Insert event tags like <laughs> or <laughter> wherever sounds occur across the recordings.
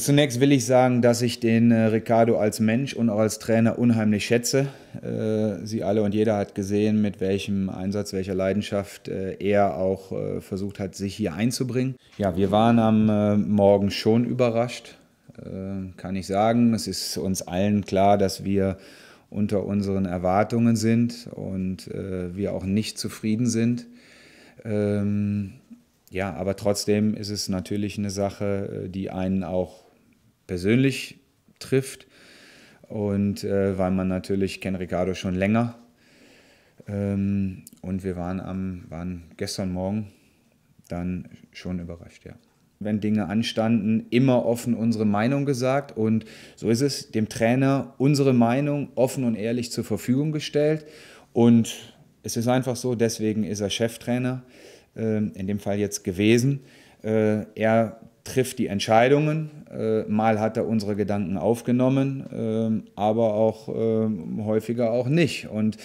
Zunächst will ich sagen, dass ich den äh, Ricardo als Mensch und auch als Trainer unheimlich schätze. Äh, Sie alle und jeder hat gesehen, mit welchem Einsatz, welcher Leidenschaft äh, er auch äh, versucht hat, sich hier einzubringen. Ja, wir waren am äh, Morgen schon überrascht, äh, kann ich sagen. Es ist uns allen klar, dass wir unter unseren Erwartungen sind und wir auch nicht zufrieden sind. Ähm, ja, aber trotzdem ist es natürlich eine Sache, die einen auch persönlich trifft. Und äh, weil man natürlich, kennt Ricardo schon länger. Ähm, und wir waren, am, waren gestern Morgen dann schon überrascht, ja. Wenn Dinge anstanden, immer offen unsere Meinung gesagt. Und so ist es, dem Trainer unsere Meinung offen und ehrlich zur Verfügung gestellt. Und es ist einfach so, deswegen ist er Cheftrainer, äh, in dem Fall jetzt gewesen. Äh, er trifft die Entscheidungen äh, mal hat er unsere Gedanken aufgenommen, ähm, aber auch ähm, häufiger auch nicht. Und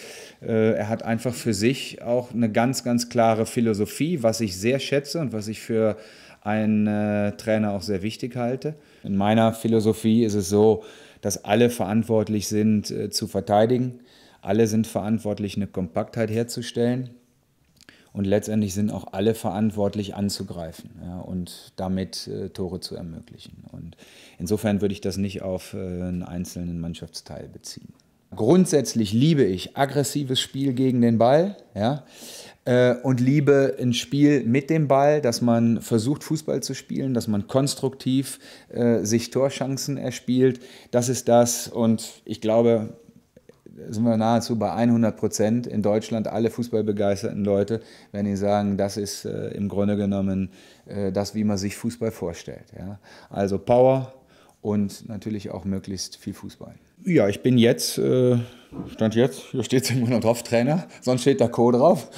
äh, er hat einfach für sich auch eine ganz, ganz klare Philosophie, was ich sehr schätze und was ich für einen äh, Trainer auch sehr wichtig halte. In meiner Philosophie ist es so, dass alle verantwortlich sind zu verteidigen. Alle sind verantwortlich, eine Kompaktheit herzustellen. Und letztendlich sind auch alle verantwortlich, anzugreifen ja, und damit äh, Tore zu ermöglichen insofern würde ich das nicht auf äh, einen einzelnen Mannschaftsteil beziehen. Grundsätzlich liebe ich aggressives Spiel gegen den Ball ja, äh, und liebe ein Spiel mit dem Ball, dass man versucht, Fußball zu spielen, dass man konstruktiv äh, sich Torchancen erspielt. Das ist das und ich glaube, sind wir nahezu bei 100 Prozent in Deutschland, alle fußballbegeisterten Leute, wenn die sagen, das ist äh, im Grunde genommen äh, das, wie man sich Fußball vorstellt. Ja? Also Power und natürlich auch möglichst viel Fußball. Ja, ich bin jetzt, äh, stand jetzt, hier steht es im Grunde drauf, Trainer, sonst steht da Co. drauf.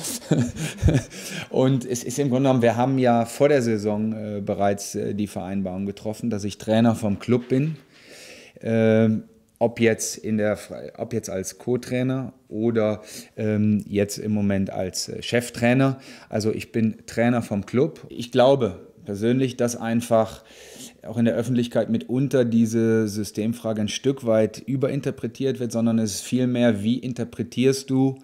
<laughs> und es ist im Grunde genommen, wir haben ja vor der Saison äh, bereits äh, die Vereinbarung getroffen, dass ich Trainer vom Club bin. Ähm, ob jetzt, in der, ob jetzt als Co-Trainer oder ähm, jetzt im Moment als äh, Cheftrainer. Also ich bin Trainer vom Club. Ich glaube persönlich, dass einfach auch in der Öffentlichkeit mitunter diese Systemfrage ein Stück weit überinterpretiert wird, sondern es ist vielmehr, wie interpretierst du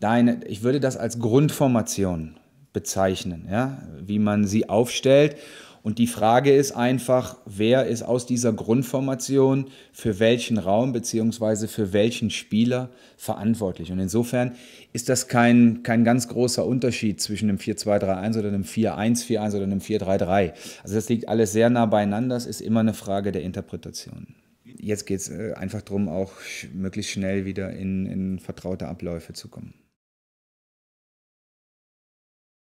deine, ich würde das als Grundformation bezeichnen, ja? wie man sie aufstellt. Und die Frage ist einfach, wer ist aus dieser Grundformation für welchen Raum bzw. für welchen Spieler verantwortlich? Und insofern ist das kein, kein ganz großer Unterschied zwischen einem 4-2-3-1 oder einem 4-1-4-1 oder einem 4-3-3. Also das liegt alles sehr nah beieinander. Es ist immer eine Frage der Interpretation jetzt geht es äh, einfach darum, auch möglichst schnell wieder in, in vertraute Abläufe zu kommen.